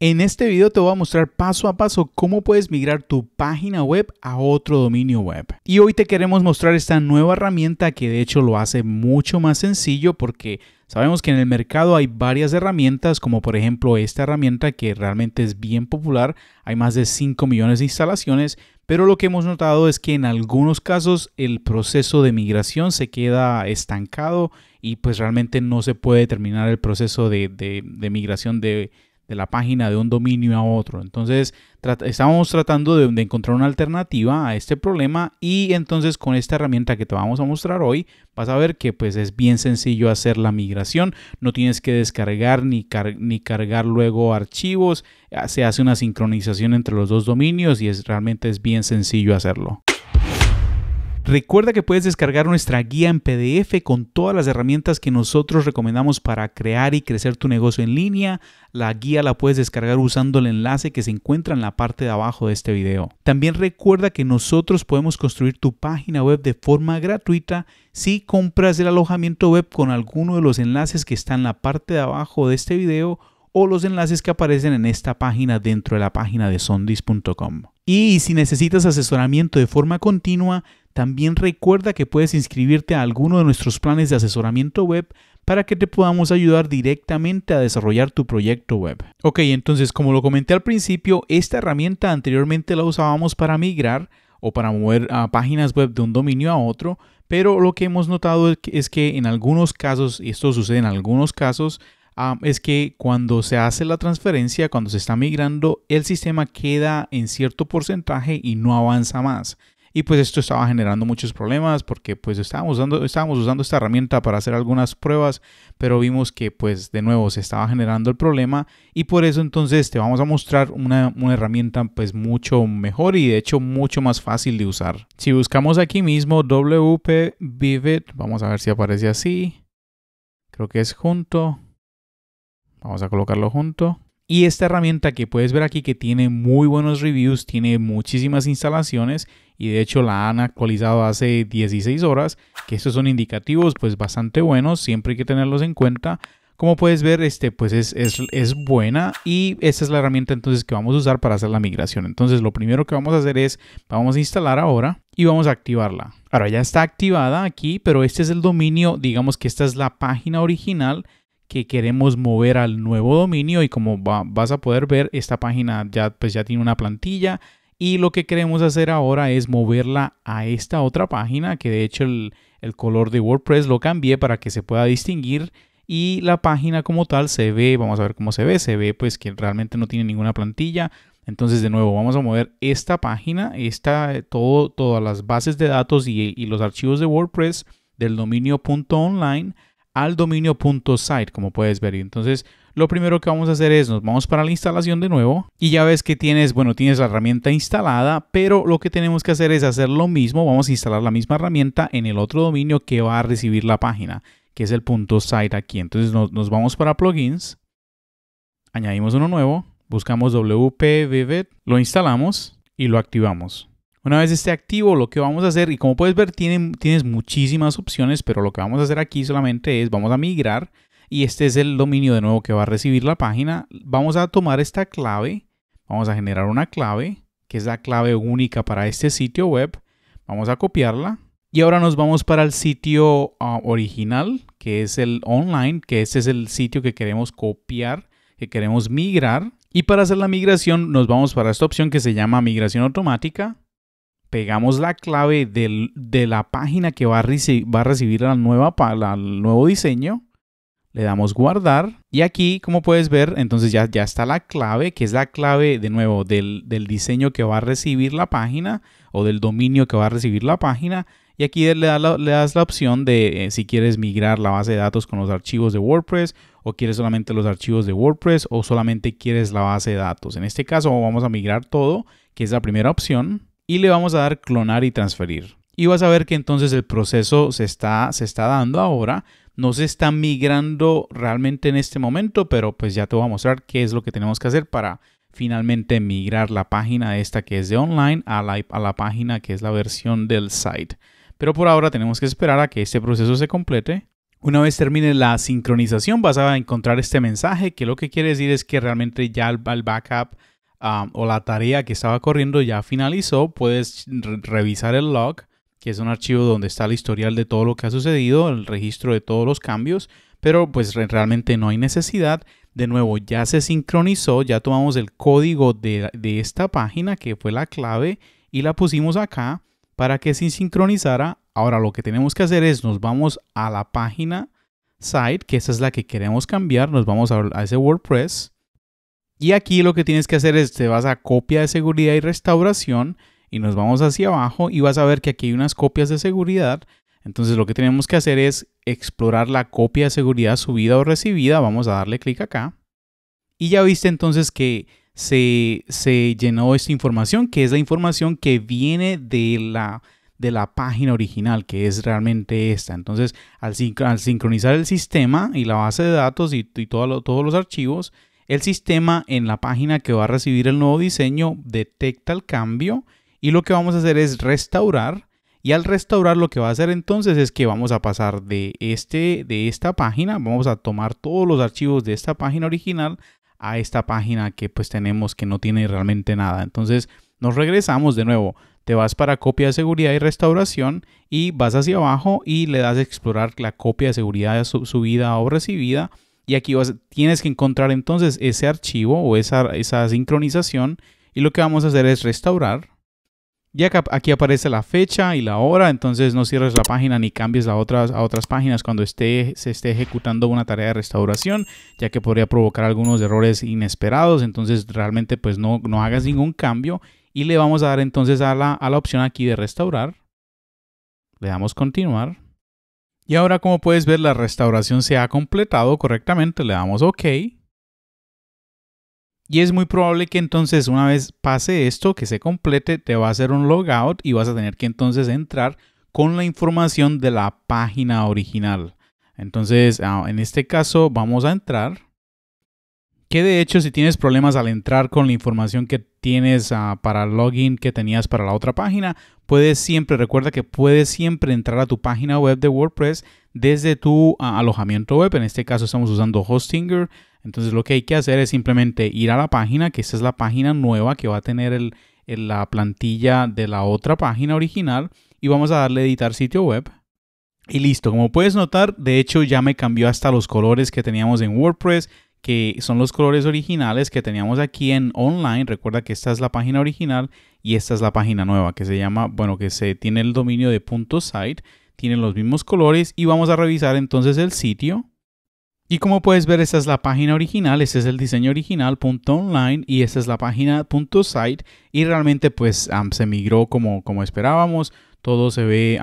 En este video te voy a mostrar paso a paso cómo puedes migrar tu página web a otro dominio web. Y hoy te queremos mostrar esta nueva herramienta que de hecho lo hace mucho más sencillo porque sabemos que en el mercado hay varias herramientas como por ejemplo esta herramienta que realmente es bien popular, hay más de 5 millones de instalaciones, pero lo que hemos notado es que en algunos casos el proceso de migración se queda estancado y pues realmente no se puede terminar el proceso de, de migración de de la página de un dominio a otro. Entonces, estábamos tratando de, encontrar una alternativa a este problema y entonces con esta herramienta que te vamos a mostrar hoy, vas a ver que pues es bien sencillo hacer la migración, no tienes que descargar ni, ni cargar luego archivos, ah, se hace una sincronización entre los dos dominios y es realmente es bien sencillo hacerlo. Recuerda que puedes descargar nuestra guía en PDF con todas las herramientas que nosotros recomendamos para crear y crecer tu negocio en línea. La guía la puedes descargar usando el enlace que se encuentra en la parte de abajo de este video. También recuerda que nosotros podemos construir tu página web de forma gratuita si compras el alojamiento web con alguno de los enlaces que está en la parte de abajo de este video o los enlaces que aparecen en esta página dentro de la página de sondis.com. Y si necesitas asesoramiento de forma continua, también recuerda que puedes inscribirte a alguno de nuestros planes de asesoramiento web para que te podamos ayudar directamente a desarrollar tu proyecto web. Ok, entonces como lo comenté al principio, esta herramienta anteriormente la usábamos para migrar o para mover páginas web de un dominio a otro, pero lo que hemos notado es que en algunos casos, y esto sucede en algunos casos, ah, es que cuando se hace la transferencia, cuando se está migrando, el sistema queda en cierto porcentaje y no avanza más. Y pues esto estaba generando muchos problemas porque pues estábamos, usando estábamos usando esta herramienta para hacer algunas pruebas, pero vimos que pues de nuevo se estaba generando el problema y por eso entonces te vamos a mostrar una, una herramienta pues mucho mejor y de hecho mucho más fácil de usar. Si buscamos aquí mismo WP Vivid, vamos a ver si aparece así. Creo que es junto. Vamos a colocarlo junto. Y esta herramienta que puedes ver aquí que tiene muy buenos reviews, tiene muchísimas instalaciones y de hecho la han actualizado hace 16 horas, que estos son indicativos pues bastante buenos, siempre hay que tenerlos en cuenta. Como puedes ver, este, pues es, es, es, buena y esta es la herramienta entonces que vamos a usar para hacer la migración. Entonces lo primero que vamos a hacer es, vamos a instalar ahora y vamos a activarla. Ahora ya está activada aquí, pero este es el dominio, digamos que esta es la página original que queremos mover al nuevo dominio y como vas a poder ver esta página ya pues ya tiene una plantilla y lo que queremos hacer ahora es moverla a esta otra página que de hecho el, color de WordPress lo cambié para que se pueda distinguir y la página como tal se ve, vamos a ver cómo se ve, se ve pues que realmente no tiene ninguna plantilla, entonces, de nuevo, vamos a mover esta página, esta, todo, todas las bases de datos y, y los archivos de WordPress del dominio.online al dominio.site, como puedes ver. Entonces, lo primero que vamos a hacer es nos vamos para la instalación de nuevo y ya ves que tienes, bueno, tienes la herramienta instalada, pero lo que tenemos que hacer es hacer lo mismo, vamos a instalar la misma herramienta en el otro dominio que va a recibir la página, que es el punto .site aquí. Entonces, nos, nos vamos para plugins, añadimos uno nuevo, buscamos wp-vivid, lo instalamos y lo activamos. Una vez esté activo, lo que vamos a hacer, y como puedes ver, tienes muchísimas opciones, pero lo que vamos a hacer aquí solamente es, vamos a migrar, y este es el dominio de nuevo que va a recibir la página. Vamos a tomar esta clave, vamos a generar una clave, que es la clave única para este sitio web. Vamos a copiarla. Y ahora nos vamos para el sitio ah, original, que es el online, que este es el sitio que queremos copiar, que queremos migrar. Y para hacer la migración nos vamos para esta opción que se llama migración automática pegamos la clave de la página que va a, recibir la nueva, el nuevo diseño. Le damos guardar y aquí, como puedes ver, entonces ya, está la clave, que es la clave de nuevo del, diseño que va a recibir la página o del dominio que va a recibir la página. Y aquí le, das la opción de eh, si quieres migrar la base de datos con los archivos de WordPress o quieres solamente los archivos de WordPress o solamente quieres la base de datos. En este caso vamos a migrar todo, que es la primera opción y le vamos a dar clonar y transferir. Y vas a ver que entonces el proceso se está, se está dando ahora. No se está migrando realmente en este momento, pero pues ya te voy a mostrar qué es lo que tenemos que hacer para finalmente migrar la página esta que es de online a la, a la página que es la versión del site. Pero por ahora tenemos que esperar a que este proceso se complete. Una vez termine la sincronización vas a encontrar este mensaje que lo que quiere decir es que realmente ya el backup Um, o la tarea que estaba corriendo ya finalizó, puedes revisar el log, que es un archivo donde está el historial de todo lo que ha sucedido, el registro de todos los cambios, pero pues realmente no hay necesidad. De nuevo, ya se sincronizó, ya tomamos el código de, esta página que fue la clave y la pusimos acá para que se sincronizara. Ahora lo que tenemos que hacer es nos vamos a la página site, que esa es la que queremos cambiar, nos vamos a ese WordPress y aquí lo que tienes que hacer es te vas a copia de seguridad y restauración y nos vamos hacia abajo y vas a ver que aquí hay unas copias de seguridad. Entonces lo que tenemos que hacer es explorar la copia de seguridad subida o recibida. Vamos a darle clic acá. Y ya viste entonces que se, llenó esta información, que es la información que viene de la, de la página original, que es realmente esta. Entonces, al, sincronizar el sistema y la base de datos y, todos los archivos, el sistema en la página que va a recibir el nuevo diseño detecta el cambio y lo que vamos a hacer es restaurar. Y al restaurar lo que va a hacer entonces es que vamos a pasar de, este, de esta página, vamos a tomar todos los archivos de esta página original a esta página que pues tenemos que no tiene realmente nada. Entonces nos regresamos de nuevo, te vas para copia de seguridad y restauración y vas hacia abajo y le das explorar la copia de seguridad subida o recibida y aquí vas, tienes que encontrar entonces ese archivo o esa, esa sincronización. Y lo que vamos a hacer es restaurar. ya que aquí aparece la fecha y la hora, entonces no cierres la página ni cambies a otras, a otras páginas cuando esté, se esté ejecutando una tarea de restauración, ya que podría provocar algunos errores inesperados, entonces realmente pues no, hagas ningún cambio y le vamos a dar entonces a la, a la opción aquí de restaurar. Le damos continuar. Y ahora como puedes ver la restauración se ha completado correctamente, le damos OK. Y es muy probable que entonces una vez pase esto, que se complete, te va a hacer un logout y vas a tener que entonces entrar con la información de la página original. Entonces, ah, en este caso vamos a entrar. Que de hecho, si tienes problemas al entrar con la información que tienes ah, para el login que tenías para la otra página, puedes siempre, recuerda que puedes siempre entrar a tu página web de WordPress desde tu ah, alojamiento web. En este caso estamos usando Hostinger. Entonces lo que hay que hacer es simplemente ir a la página, que esta es la página nueva que va a tener el, la plantilla de la otra página original. Y vamos a darle editar sitio web. Y listo, como puedes notar, de hecho ya me cambió hasta los colores que teníamos en WordPress que son los colores originales que teníamos aquí en online. Recuerda que esta es la página original y esta es la página nueva que se llama, bueno, que se tiene el dominio de .site, tienen los mismos colores y vamos a revisar entonces el sitio. Y como puedes ver, esta es la página original, este es el diseño original .online y esta es la página .site y realmente pues se migró como, como esperábamos todo se ve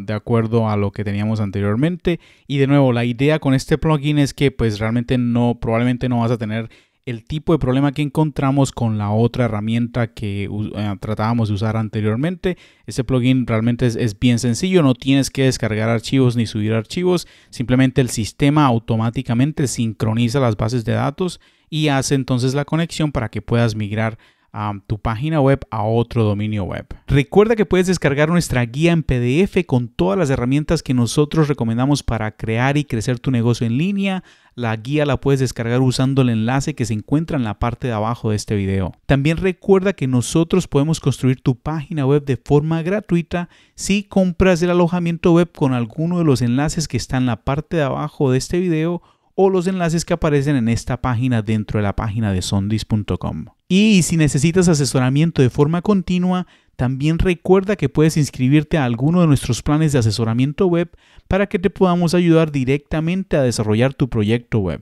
de acuerdo a lo que teníamos anteriormente. Y de nuevo, la idea con este plugin es que pues realmente no, probablemente no vas a tener el tipo de problema que encontramos con la otra herramienta que eh, tratábamos de usar anteriormente. Este plugin realmente es, bien sencillo, no tienes que descargar archivos ni subir archivos, simplemente el sistema automáticamente sincroniza las bases de datos y hace entonces la conexión para que puedas migrar a tu página web a otro dominio web. Recuerda que puedes descargar nuestra guía en PDF con todas las herramientas que nosotros recomendamos para crear y crecer tu negocio en línea. La guía la puedes descargar usando el enlace que se encuentra en la parte de abajo de este video. También recuerda que nosotros podemos construir tu página web de forma gratuita si compras el alojamiento web con alguno de los enlaces que está en la parte de abajo de este video o los enlaces que aparecen en esta página dentro de la página de sondis.com. Y si necesitas asesoramiento de forma continua, también recuerda que puedes inscribirte a alguno de nuestros planes de asesoramiento web para que te podamos ayudar directamente a desarrollar tu proyecto web.